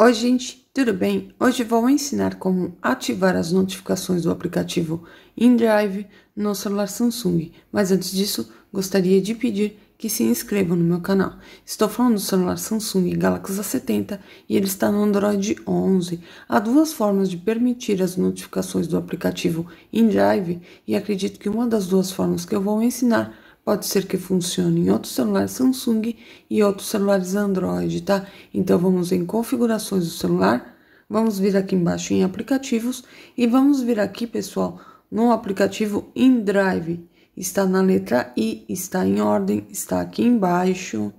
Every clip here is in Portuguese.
Oi, gente, tudo bem? Hoje vou ensinar como ativar as notificações do aplicativo InDrive no celular Samsung, mas antes disso, gostaria de pedir que se inscrevam no meu canal. Estou falando do celular Samsung Galaxy A70 e ele está no Android 11. Há duas formas de permitir as notificações do aplicativo InDrive e acredito que uma das duas formas que eu vou ensinar pode ser que funcione em outro celular Samsung e outros celulares Android, tá? Então vamos em configurações do celular, vamos vir aqui embaixo em aplicativos e vamos vir aqui, pessoal, no aplicativo InDrive. Está na letra I, está em ordem, está aqui embaixo.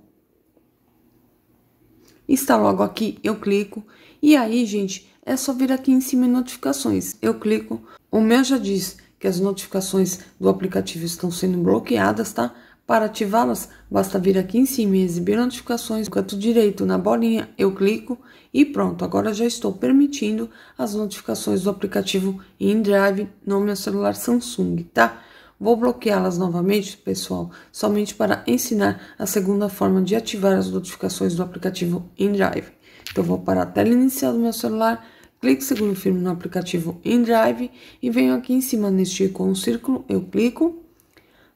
Está logo aqui, eu clico. E aí, gente, é só vir aqui em cima em notificações. Eu clico, o meu já diz que as notificações do aplicativo estão sendo bloqueadas, tá? Para ativá-las, basta vir aqui em cima e exibir notificações. No canto direito, na bolinha, eu clico e pronto. Agora já estou permitindo as notificações do aplicativo InDrive no meu celular Samsung, tá? Vou bloqueá-las novamente, pessoal, somente para ensinar a segunda forma de ativar as notificações do aplicativo InDrive. Então, vou para a tela inicial do meu celular Clique seguro firme no aplicativo InDrive e venho aqui em cima neste ícone círculo, eu clico.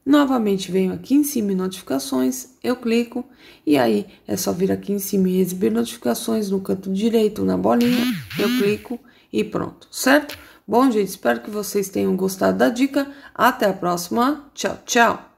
Novamente venho aqui em cima em notificações, eu clico e aí é só vir aqui em cima e exibir notificações no canto direito na bolinha, eu clico e pronto, certo? Bom, gente, espero que vocês tenham gostado da dica. Até a próxima. Tchau, tchau.